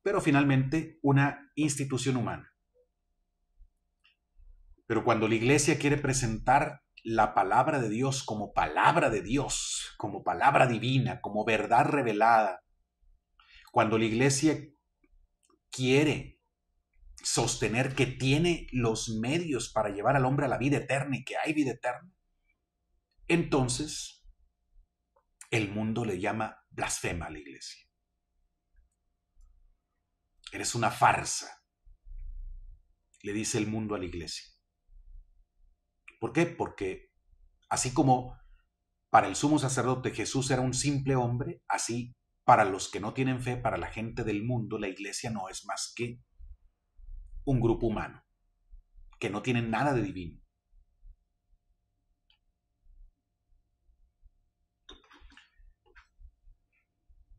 pero finalmente una institución humana. Pero cuando la iglesia quiere presentar la palabra de Dios como palabra de Dios, como palabra divina, como verdad revelada, cuando la iglesia quiere sostener que tiene los medios para llevar al hombre a la vida eterna y que hay vida eterna, entonces el mundo le llama blasfema a la iglesia. Eres una farsa, le dice el mundo a la iglesia. ¿Por qué? Porque así como para el sumo sacerdote Jesús era un simple hombre, así para los que no tienen fe, para la gente del mundo, la iglesia no es más que un grupo humano, que no tiene nada de divino.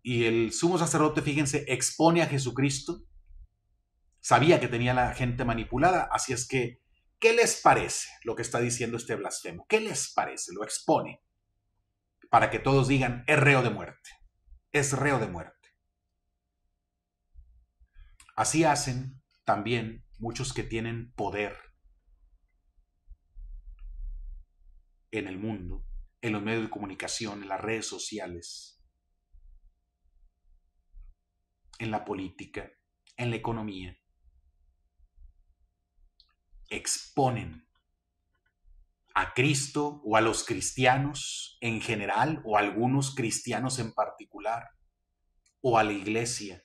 Y el sumo sacerdote, fíjense, expone a Jesucristo. Sabía que tenía la gente manipulada, así es que ¿Qué les parece lo que está diciendo este blasfemo? ¿Qué les parece? Lo expone para que todos digan, es reo de muerte, es reo de muerte. Así hacen también muchos que tienen poder en el mundo, en los medios de comunicación, en las redes sociales, en la política, en la economía, exponen a Cristo o a los cristianos en general o a algunos cristianos en particular o a la iglesia.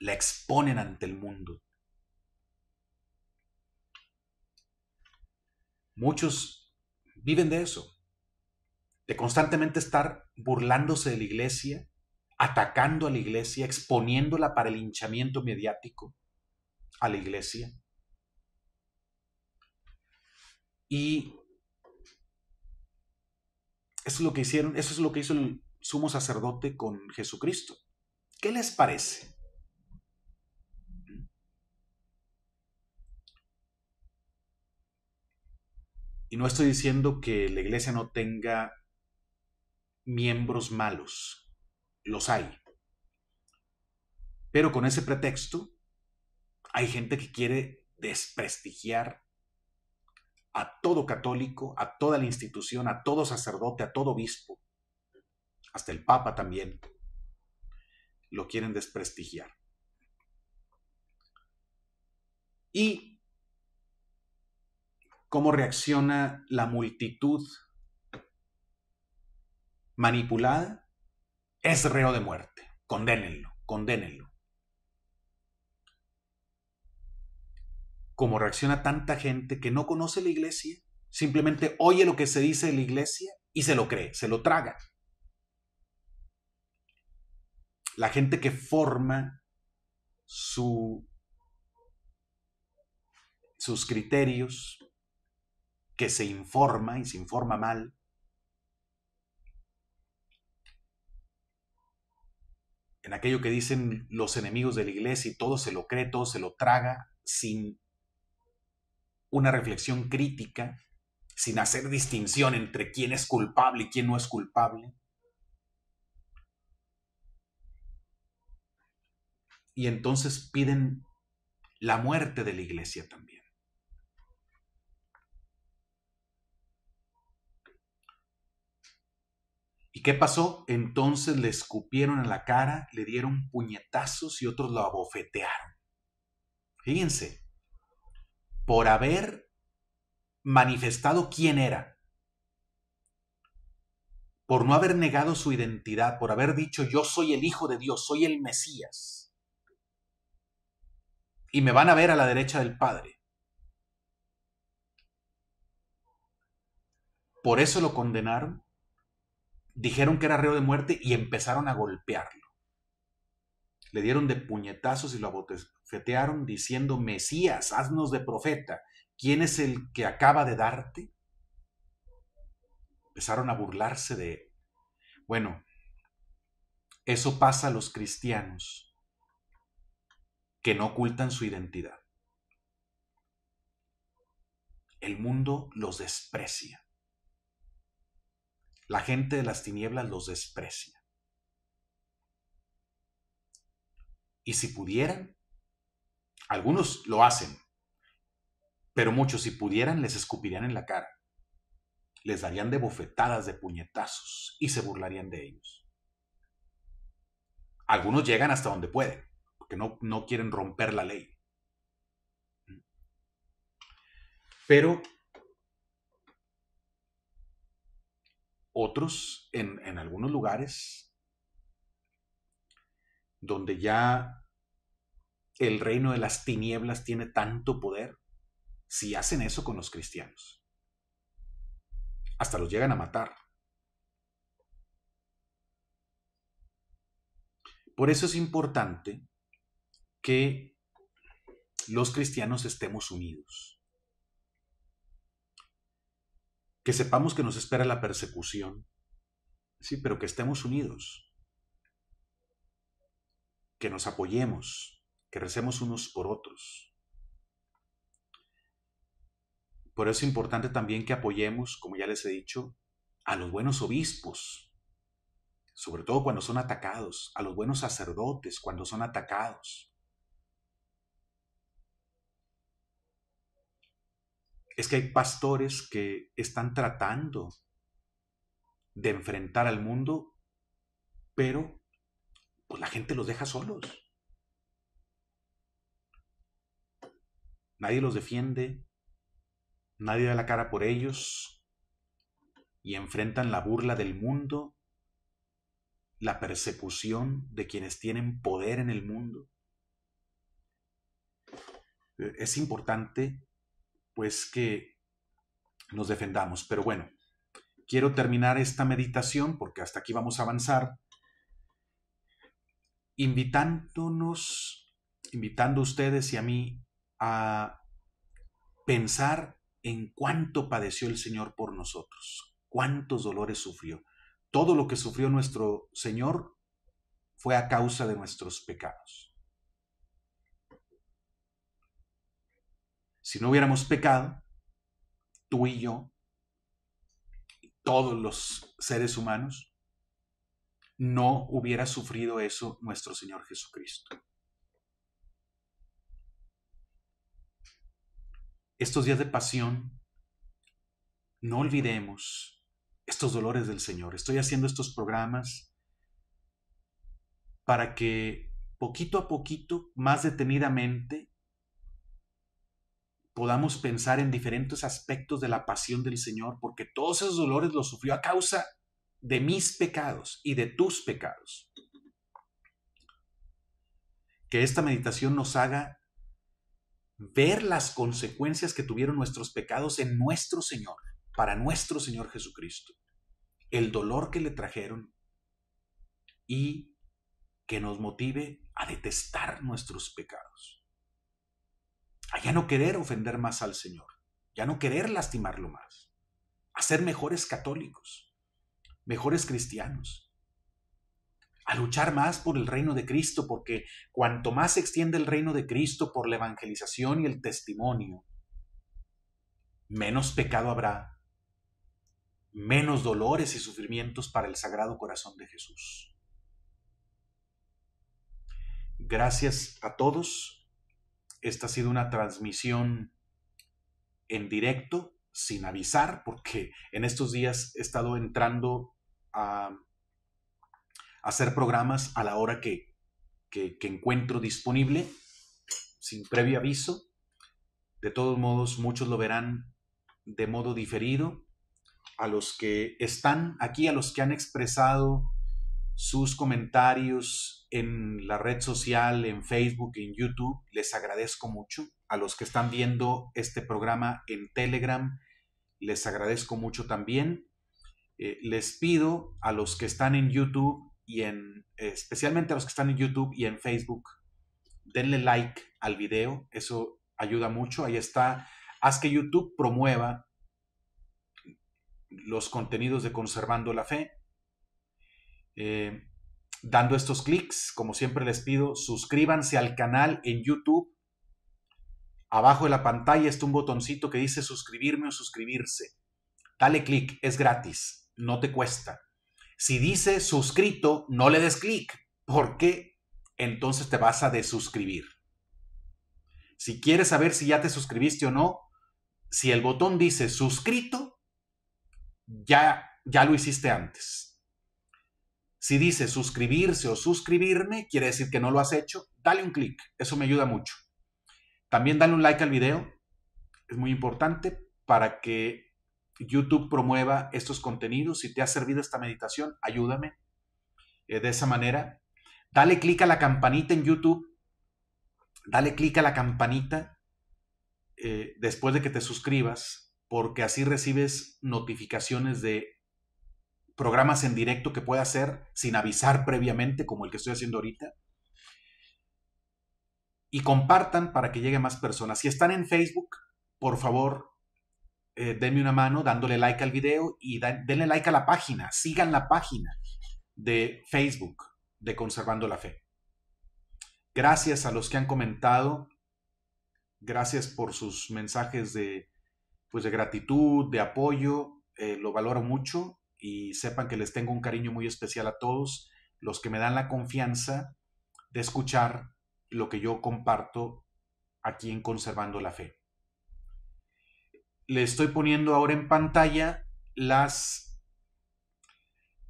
La exponen ante el mundo. Muchos viven de eso, de constantemente estar burlándose de la iglesia, atacando a la iglesia, exponiéndola para el hinchamiento mediático a la iglesia. Y eso es lo que hicieron, eso es lo que hizo el sumo sacerdote con Jesucristo. ¿Qué les parece? Y no estoy diciendo que la iglesia no tenga miembros malos, los hay. Pero con ese pretexto, hay gente que quiere desprestigiar a todo católico, a toda la institución, a todo sacerdote, a todo obispo, hasta el Papa también, lo quieren desprestigiar. ¿Y cómo reacciona la multitud manipulada? Es reo de muerte, condénenlo, condénenlo. como reacciona tanta gente que no conoce la iglesia, simplemente oye lo que se dice de la iglesia y se lo cree, se lo traga. La gente que forma sus criterios, que se informa y se informa mal, en aquello que dicen los enemigos de la iglesia y todo se lo cree, todo se lo traga sin una reflexión crítica, sin hacer distinción entre quién es culpable y quién no es culpable. Y entonces piden la muerte de la iglesia también. ¿Y qué pasó? Entonces le escupieron en la cara, le dieron puñetazos y otros lo abofetearon. Fíjense, por haber manifestado quién era, por no haber negado su identidad, por haber dicho yo soy el Hijo de Dios, soy el Mesías, y me van a ver a la derecha del Padre. Por eso lo condenaron, dijeron que era reo de muerte y empezaron a golpearlo. Le dieron de puñetazos y lo Fetearon diciendo, Mesías, haznos de profeta, ¿quién es el que acaba de darte? Empezaron a burlarse de él. Bueno, eso pasa a los cristianos que no ocultan su identidad. El mundo los desprecia. La gente de las tinieblas los desprecia. Y si pudieran, algunos lo hacen, pero muchos si pudieran les escupirían en la cara, les darían de bofetadas, de puñetazos y se burlarían de ellos. Algunos llegan hasta donde pueden, porque no, no quieren romper la ley. Pero otros en, en, algunos lugares donde ya el reino de las tinieblas tiene tanto poder si hacen eso con los cristianos. Hasta los llegan a matar. Por eso es importante que los cristianos estemos unidos. Que sepamos que nos espera la persecución. Sí, pero que estemos unidos. Que nos apoyemos, que recemos unos por otros. Por eso es importante también que apoyemos, como ya les he dicho, a los buenos obispos, sobre todo cuando son atacados, a los buenos sacerdotes cuando son atacados. Es que hay pastores que están tratando de enfrentar al mundo, pero pues, la gente los deja solos. Nadie los defiende, nadie da la cara por ellos y enfrentan la burla del mundo, la persecución de quienes tienen poder en el mundo. Es importante pues que nos defendamos, pero bueno, quiero terminar esta meditación porque hasta aquí vamos a avanzar invitándonos, invitando a ustedes y a mí a pensar en cuánto padeció el Señor por nosotros, cuántos dolores sufrió. Todo lo que sufrió nuestro Señor fue a causa de nuestros pecados. Si no hubiéramos pecado, tú y yo, todos los seres humanos, no hubiera sufrido eso nuestro Señor Jesucristo. estos días de pasión, no olvidemos estos dolores del Señor. Estoy haciendo estos programas para que poquito a poquito, más detenidamente, podamos pensar en diferentes aspectos de la pasión del Señor, porque todos esos dolores los sufrió a causa de mis pecados y de tus pecados. Que esta meditación nos haga ver las consecuencias que tuvieron nuestros pecados en nuestro Señor, para nuestro Señor Jesucristo, el dolor que le trajeron y que nos motive a detestar nuestros pecados, a ya no querer ofender más al Señor, ya no querer lastimarlo más, a ser mejores católicos, mejores cristianos, a luchar más por el reino de Cristo, porque cuanto más se extiende el reino de Cristo por la evangelización y el testimonio, menos pecado habrá, menos dolores y sufrimientos para el Sagrado Corazón de Jesús. Gracias a todos. Esta ha sido una transmisión en directo, sin avisar, porque en estos días he estado entrando a hacer programas a la hora que, que, encuentro disponible, sin previo aviso. De todos modos, muchos lo verán de modo diferido. A los que están aquí, a los que han expresado sus comentarios en la red social, en Facebook, en YouTube, les agradezco mucho. A los que están viendo este programa en Telegram, les agradezco mucho también. Eh, les pido a los que están en YouTube y en eh, especialmente a los que están en YouTube y en Facebook, denle like al video, eso ayuda mucho, ahí está, haz que YouTube promueva los contenidos de Conservando la Fe. Eh, dando estos clics, como siempre les pido, suscríbanse al canal en YouTube. Abajo de la pantalla está un botoncito que dice suscribirme o suscribirse. Dale clic, es gratis, no te cuesta. Si dice suscrito, no le des clic, porque entonces te vas a desuscribir. Si quieres saber si ya te suscribiste o no, si el botón dice suscrito, ya, ya lo hiciste antes. Si dice suscribirse o suscribirme, quiere decir que no lo has hecho, dale un clic, eso me ayuda mucho. También dale un like al video, es muy importante para que YouTube promueva estos contenidos. Si te ha servido esta meditación, ayúdame eh, de esa manera. Dale clic a la campanita en YouTube. Dale clic a la campanita eh, después de que te suscribas, porque así recibes notificaciones de programas en directo que pueda hacer sin avisar previamente, como el que estoy haciendo ahorita. Y compartan para que llegue más personas. Si están en Facebook, por favor, eh, denme una mano dándole like al video y denle like a la página, sigan la página de Facebook de Conservando la Fe. Gracias a los que han comentado, gracias por sus mensajes de, pues de gratitud, de apoyo, eh, lo valoro mucho y sepan que les tengo un cariño muy especial a todos los que me dan la confianza de escuchar lo que yo comparto aquí en Conservando la Fe le estoy poniendo ahora en pantalla las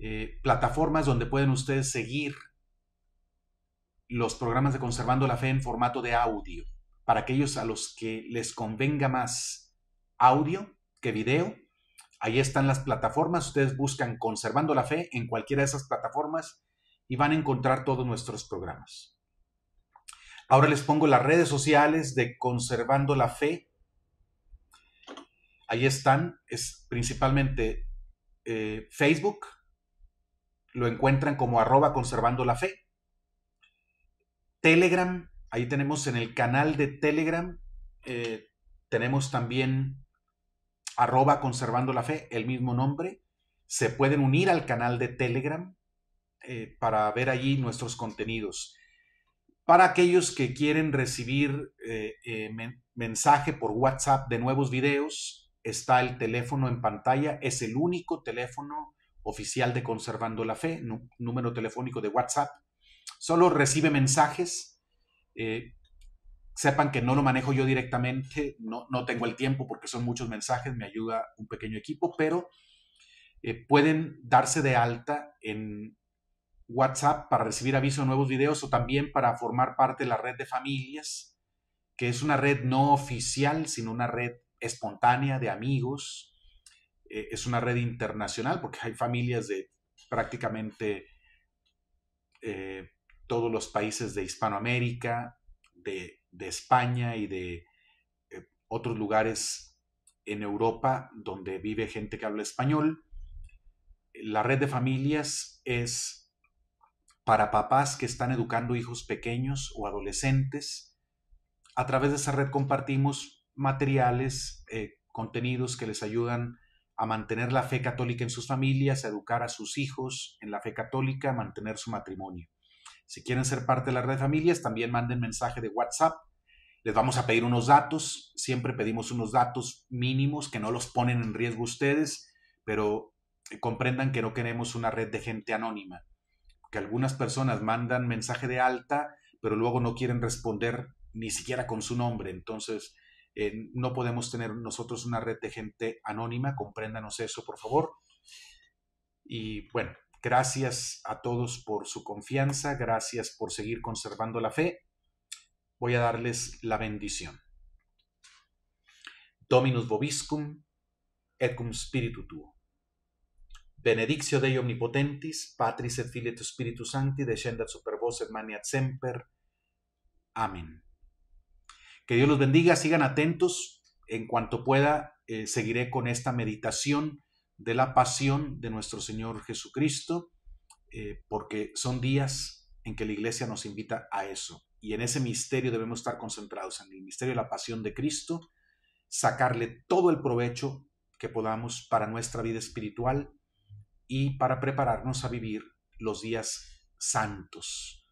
eh, plataformas donde pueden ustedes seguir los programas de Conservando la Fe en formato de audio, para aquellos a los que les convenga más audio que video. Ahí están las plataformas, ustedes buscan Conservando la Fe en cualquiera de esas plataformas y van a encontrar todos nuestros programas. Ahora les pongo las redes sociales de Conservando la Fe ahí están, es principalmente eh, Facebook, lo encuentran como arroba conservando la fe. Telegram, ahí tenemos en el canal de Telegram, eh, tenemos también arroba conservando la fe, el mismo nombre. Se pueden unir al canal de Telegram eh, para ver allí nuestros contenidos. Para aquellos que quieren recibir mensaje por WhatsApp de nuevos videos, está el teléfono en pantalla, es el único teléfono oficial de Conservando la Fe, número telefónico de WhatsApp. Solo recibe mensajes. Eh, sepan que no lo manejo yo directamente, no, tengo el tiempo porque son muchos mensajes, me ayuda un pequeño equipo, pero eh, pueden darse de alta en WhatsApp para recibir aviso de nuevos videos o también para formar parte de la red de familias, que es una red no oficial, sino una red espontánea de amigos. Eh, es una red internacional porque hay familias de prácticamente eh, todos los países de Hispanoamérica, de, España y de eh, otros lugares en Europa donde vive gente que habla español. La red de familias es para papás que están educando hijos pequeños o adolescentes. A través de esa red compartimos materiales, eh, contenidos que les ayudan a mantener la fe católica en sus familias, a educar a sus hijos en la fe católica, a mantener su matrimonio. Si quieren ser parte de la red de familias, también manden mensaje de WhatsApp. Les vamos a pedir unos datos. Siempre pedimos unos datos mínimos que no los ponen en riesgo ustedes, pero eh, comprendan que no queremos una red de gente anónima. Que algunas personas mandan mensaje de alta, pero luego no quieren responder ni siquiera con su nombre. Entonces, eh, no podemos tener nosotros una red de gente anónima, compréndanos eso, por favor. Y bueno, gracias a todos por su confianza, gracias por seguir conservando la fe. Voy a darles la bendición. Dominus Bobiscum, et cum spiritu tuo. Benedictio Dei omnipotentis, Patris et Filii Spiritus Sancti, descendat super vos et maniat semper. Amen. Que Dios los bendiga, sigan atentos. En cuanto pueda, eh, seguiré con esta meditación de la pasión de nuestro Señor Jesucristo, eh, porque son días en que la iglesia nos invita a eso. Y en ese misterio debemos estar concentrados, en el misterio de la pasión de Cristo, sacarle todo el provecho que podamos para nuestra vida espiritual y para prepararnos a vivir los días santos,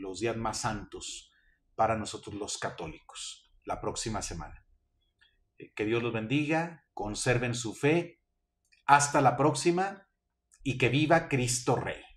los días más santos para nosotros los católicos la próxima semana. Eh, que Dios los bendiga, conserven su fe. Hasta la próxima y que viva Cristo Rey.